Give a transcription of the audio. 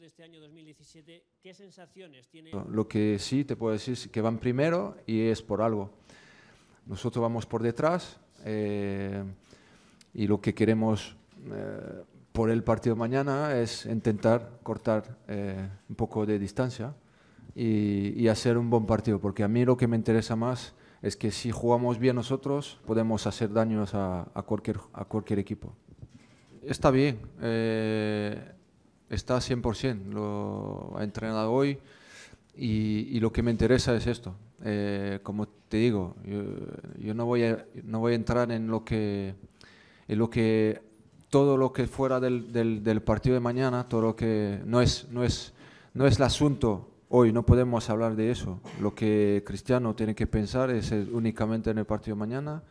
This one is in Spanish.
de este año 2017, ¿qué sensaciones tiene? Lo que sí te puedo decir es que van primero y es por algo. Nosotros vamos por detrás eh, y lo que queremos eh, por el partido mañana es intentar cortar eh, un poco de distancia y, hacer un buen partido, porque a mí lo que me interesa más es que si jugamos bien nosotros podemos hacer daños a, cualquier, a cualquier equipo. Está bien. Eh, está 100%, lo ha entrenado hoy y, lo que me interesa es esto. Eh, como te digo, yo, no, voy a, no voy a entrar en lo que, lo que todo lo que fuera del, partido de mañana, todo lo que no es, no, es, no es el asunto hoy, no podemos hablar de eso. Lo que Cristiano tiene que pensar es únicamente en el partido de mañana.